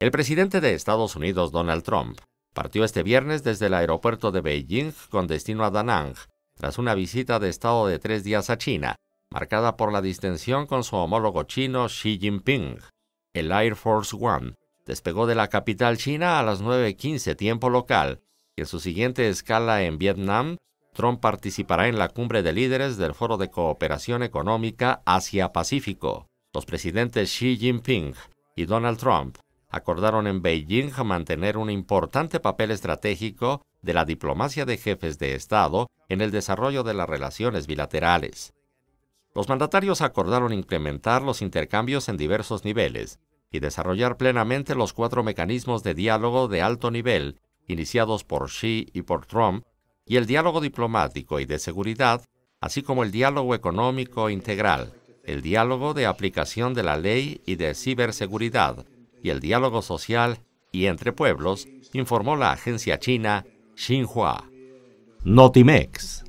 El presidente de Estados Unidos, Donald Trump, partió este viernes desde el aeropuerto de Beijing con destino a Danang tras una visita de estado de tres días a China, marcada por la distensión con su homólogo chino Xi Jinping. El Air Force One despegó de la capital china a las 9.15 tiempo local y en su siguiente escala en Vietnam, Trump participará en la cumbre de líderes del Foro de Cooperación Económica Asia-Pacífico. Los presidentes Xi Jinping y Donald Trump acordaron en Beijing mantener un importante papel estratégico de la diplomacia de jefes de Estado en el desarrollo de las relaciones bilaterales. Los mandatarios acordaron incrementar los intercambios en diversos niveles y desarrollar plenamente los cuatro mecanismos de diálogo de alto nivel iniciados por Xi y por Trump y el diálogo diplomático y de seguridad, así como el diálogo económico integral, el diálogo de aplicación de la ley y de ciberseguridad, y el diálogo social y entre pueblos, informó la agencia china Xinhua. Notimex.